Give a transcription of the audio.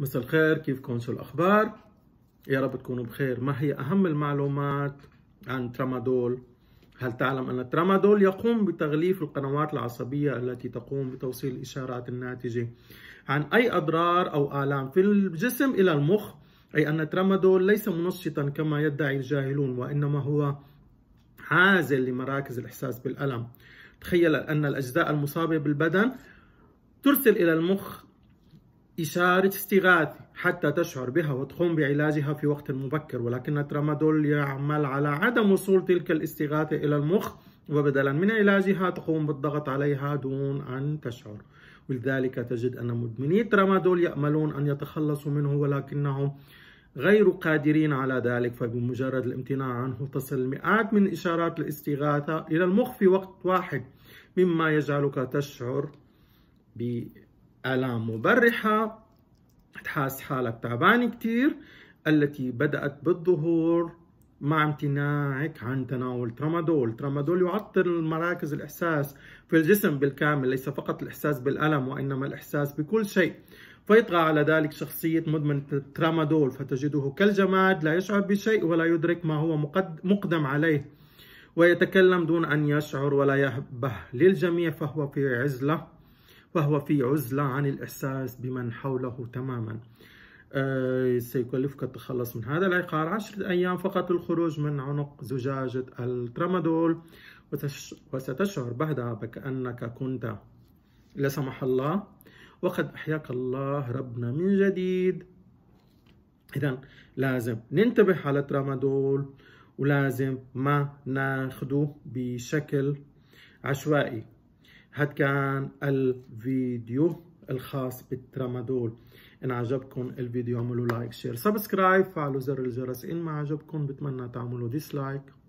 مساء الخير كيفكم شو الأخبار؟ يا رب تكونوا بخير ما هي أهم المعلومات عن ترامادول؟ هل تعلم أن الترامادول يقوم بتغليف القنوات العصبية التي تقوم بتوصيل الإشارات الناتجة عن أي أضرار أو آلام في الجسم إلى المخ؟ أي أن ترامادول ليس منشطا كما يدعي الجاهلون وإنما هو عازل لمراكز الإحساس بالألم تخيل أن الأجزاء المصابة بالبدن ترسل إلى المخ إشارة استغاثة حتى تشعر بها وتقوم بعلاجها في وقت مبكر ولكن الترامادول يعمل على عدم وصول تلك الاستغاثة إلى المخ وبدلا من علاجها تقوم بالضغط عليها دون أن تشعر ولذلك تجد أن مدمني الترامادول يأملون أن يتخلصوا منه ولكنهم غير قادرين على ذلك فبمجرد الامتناع عنه تصل مئات من إشارات الاستغاثة إلى المخ في وقت واحد مما يجعلك تشعر ب آلام مبرحة تحاس حالك تعبان كتير التي بدأت بالظهور مع امتناعك عن تناول ترامادول ترامادول يعطل مراكز الإحساس في الجسم بالكامل ليس فقط الإحساس بالألم وإنما الإحساس بكل شيء فيطغى على ذلك شخصية مدمن الترامادول فتجده كالجماد لا يشعر بشيء ولا يدرك ما هو مقدم عليه ويتكلم دون أن يشعر ولا يهبه للجميع فهو في عزلة فهو في عزلة عن الإحساس بمن حوله تماما آه، سيكلفك التخلص من هذا العقار عشرة أيام فقط للخروج من عنق زجاجة الترامادول وستشعر بعدها بكأنك كنت لا سمح الله وقد أحياك الله ربنا من جديد إذا لازم ننتبه على الترامادول ولازم ما ناخده بشكل عشوائي هاد كان الفيديو الخاص بالترامادول ان عجبكم الفيديو اعملوا لايك شير سبسكرايب فعلوا زر الجرس ان ما عجبكم بتمنى تعملوا ديسلايك